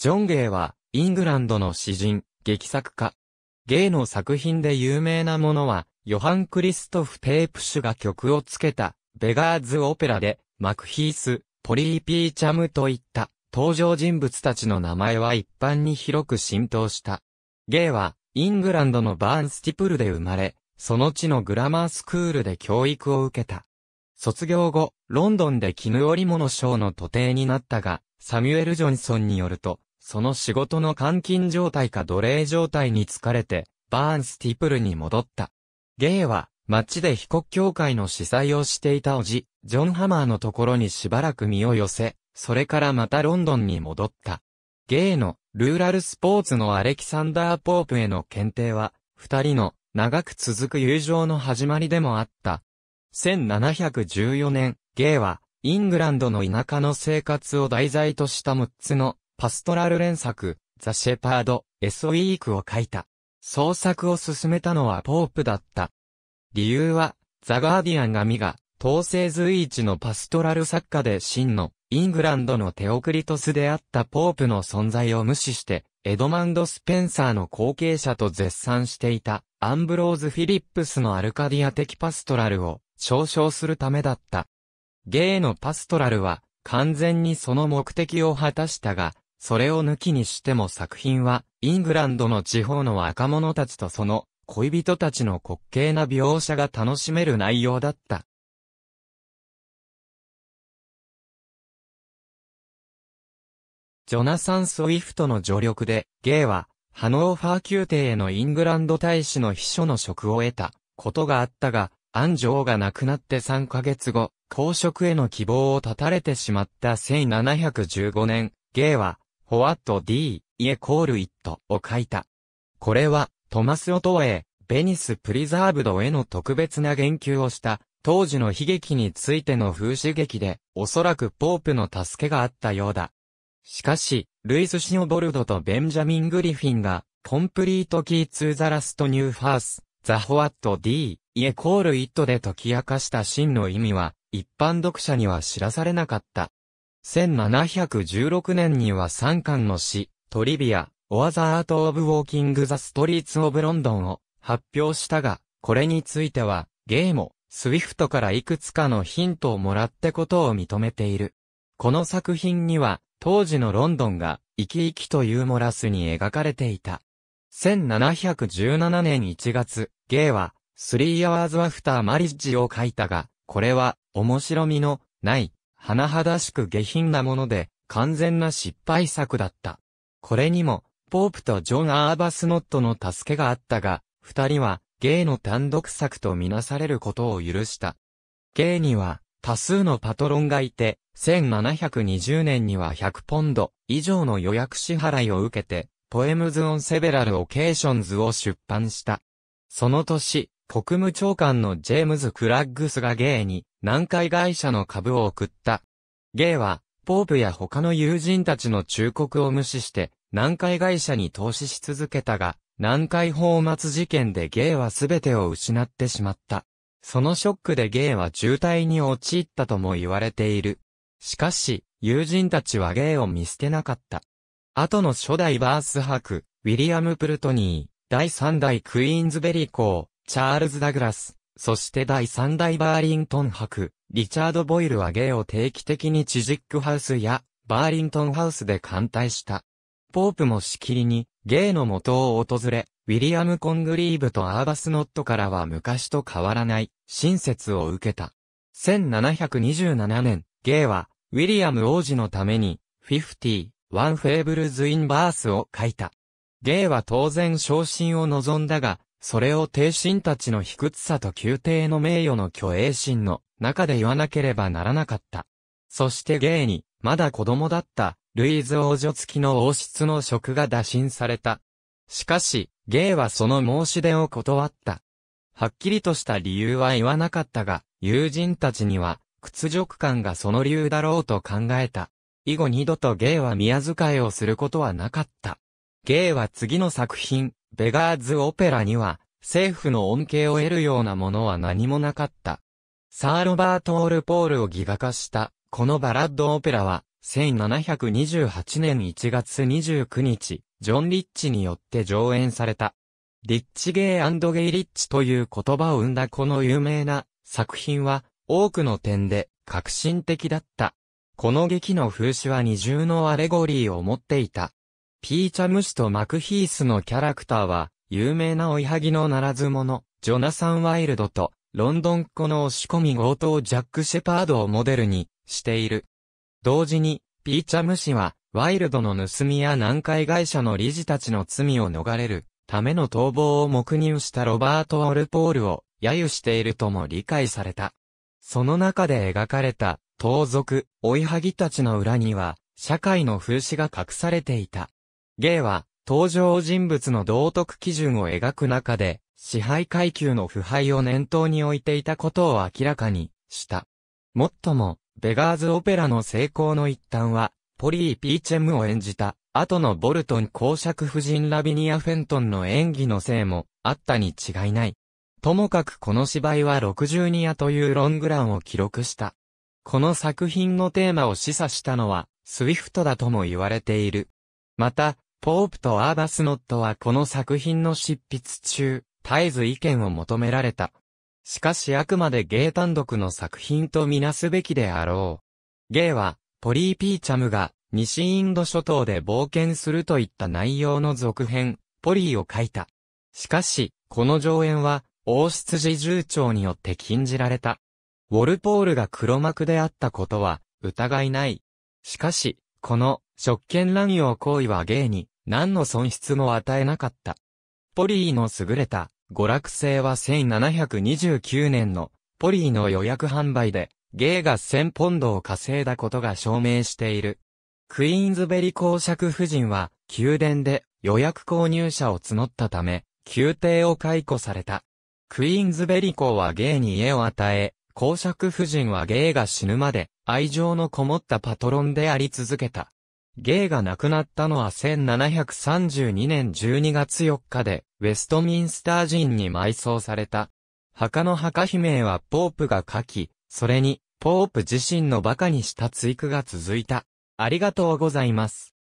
ジョン・ゲイは、イングランドの詩人、劇作家。ゲイの作品で有名なものは、ヨハン・クリストフ・ペープシュが曲をつけた、ベガーズ・オペラで、マクヒース、ポリーピー・チャムといった、登場人物たちの名前は一般に広く浸透した。ゲイは、イングランドのバーンスティプルで生まれ、その地のグラマースクールで教育を受けた。卒業後、ロンドンで絹織物賞の徒弟になったが、サミュエル・ジョンソンによると、その仕事の監禁状態か奴隷状態に疲れて、バーンスティプルに戻った。ゲイは、街で被告協会の司祭をしていたおじ、ジョン・ハマーのところにしばらく身を寄せ、それからまたロンドンに戻った。ゲイの、ルーラルスポーツのアレキサンダー・ポープへの検定は、二人の、長く続く友情の始まりでもあった。1714年、ゲイは、イングランドの田舎の生活を題材とした6つのパストラル連作、ザ・シェパード、エスウィークを書いた。創作を進めたのはポープだった。理由は、ザ・ガーディアンがミが、統制随一のパストラル作家で真の、イングランドのテオクリトスであったポープの存在を無視して、エドマンド・スペンサーの後継者と絶賛していた、アンブローズ・フィリップスのアルカディア的パストラルを、嘲称するためだった。ゲイのパストラルは、完全にその目的を果たしたが、それを抜きにしても作品は、イングランドの地方の若者たちとその恋人たちの滑稽な描写が楽しめる内容だった。ジョナサン・スウィフトの助力で、ゲイは、ハノーファー宮廷へのイングランド大使の秘書の職を得たことがあったが、安城が亡くなって3ヶ月後、公職への希望を絶たれてしまった1715年、ゲイは、ト・ディー・ D, エコールイットを書いた。これは、トマス・オトウェイ、ベニス・プリザーブドへの特別な言及をした、当時の悲劇についての風刺劇で、おそらくポープの助けがあったようだ。しかし、ルイス・シオボルドとベンジャミン・グリフィンが、コンプリート・キー・ツー・ザ・ラスト・ニュー・ファース、ザ・ホワット・ディー、イエコール・イットで解き明かした真の意味は、一般読者には知らされなかった。1716年には3巻の詩、トリビア、オアザアート・オブ・ウォーキング・ザ・ストリーツ・オブ・ロンドンを発表したが、これについては、ゲーも、スウィフトからいくつかのヒントをもらってことを認めている。この作品には、当時のロンドンが、生き生きとユーモラスに描かれていた。1717年1月、ゲイは、スリーアワーズ m フターマリッジを書いたが、これは、面白みの、ない、甚だしく下品なもので、完全な失敗作だった。これにも、ポープとジョン・アーバスノットの助けがあったが、二人は、ゲイの単独作とみなされることを許した。ゲイには、多数のパトロンがいて、1720年には100ポンド以上の予約支払いを受けて、ポエムズ・オン・セベラル・オケーションズを出版した。その年、国務長官のジェームズ・クラッグスがゲイに南海会社の株を送った。ゲイは、ポープや他の友人たちの忠告を無視して、南海会社に投資し続けたが、南海放末事件でゲイは全てを失ってしまった。そのショックでゲイは渋滞に陥ったとも言われている。しかし、友人たちはゲイを見捨てなかった。後の初代バース博、ウィリアム・プルトニー、第3代クイーンズベリー校、チャールズ・ダグラス、そして第3代バーリントン博、リチャード・ボイルは芸を定期的にチジックハウスや、バーリントンハウスで艦隊した。ポープもしきりに、芸の元を訪れ、ウィリアム・コングリーブとアーバス・ノットからは昔と変わらない、親切を受けた。1727年、ゲイは、ウィリアム王子のために、フィフティ、ワンフェーブルズ・イン・バースを書いた。芸は当然昇進を望んだが、それを帝臣たちの卑屈さと宮廷の名誉の虚栄心の中で言わなければならなかった。そして芸に、まだ子供だった、ルイーズ王女付きの王室の職が打診された。しかし、ゲイはその申し出を断った。はっきりとした理由は言わなかったが、友人たちには、屈辱感がその理由だろうと考えた。以後二度とゲイは宮遣いをすることはなかった。ゲイは次の作品、ベガーズ・オペラには、政府の恩恵を得るようなものは何もなかった。サー・ロバート・オール・ポールをギガ化した、このバラッド・オペラは、1728年1月29日、ジョン・リッチによって上演された。リッチ・ゲイゲイ・リッチという言葉を生んだこの有名な作品は、多くの点で革新的だった。この劇の風刺は二重のアレゴリーを持っていた。ピーチャム氏とマクヒースのキャラクターは、有名な追いはぎのならず者、ジョナサン・ワイルドと、ロンドンっ子の押し込み強盗ジャック・シェパードをモデルにしている。同時に、ピーチャム氏は、ワイルドの盗みや南海会社の理事たちの罪を逃れるための逃亡を黙認したロバート・オルポールを揶揄しているとも理解された。その中で描かれた、盗賊、追いはぎたちの裏には、社会の風刺が隠されていた。芸は、登場人物の道徳基準を描く中で、支配階級の腐敗を念頭に置いていたことを明らかにした。もっとも、ベガーズオペラの成功の一端は、ポリー・ピーチェムを演じた、後のボルトン公爵夫人ラビニア・フェントンの演技のせいも、あったに違いない。ともかくこの芝居は62夜というロングランを記録した。この作品のテーマを示唆したのは、スウィフトだとも言われている。また、ポープとアーバスノットはこの作品の執筆中、絶えず意見を求められた。しかしあくまでゲイ単独の作品とみなすべきであろう。ゲイは、ポリー・ピーチャムが、西インド諸島で冒険するといった内容の続編、ポリーを書いた。しかし、この上演は、王室重長によって禁じられた。ウォルポールが黒幕であったことは、疑いない。しかし、この、職権乱用行為は芸に、何の損失も与えなかった。ポリーの優れた、娯楽性は1729年の、ポリーの予約販売で、芸が1000ポンドを稼いだことが証明している。クイーンズベリ公爵夫人は、宮殿で予約購入者を募ったため、宮廷を解雇された。クイーンズベリ公は芸に家を与え、公爵夫人はゲイが死ぬまで愛情のこもったパトロンであり続けた。ゲイが亡くなったのは1732年12月4日で、ウェストミンスター人に埋葬された。墓の墓碑名はポープが書き、それに、ポープ自身の馬鹿にした追句が続いた。ありがとうございます。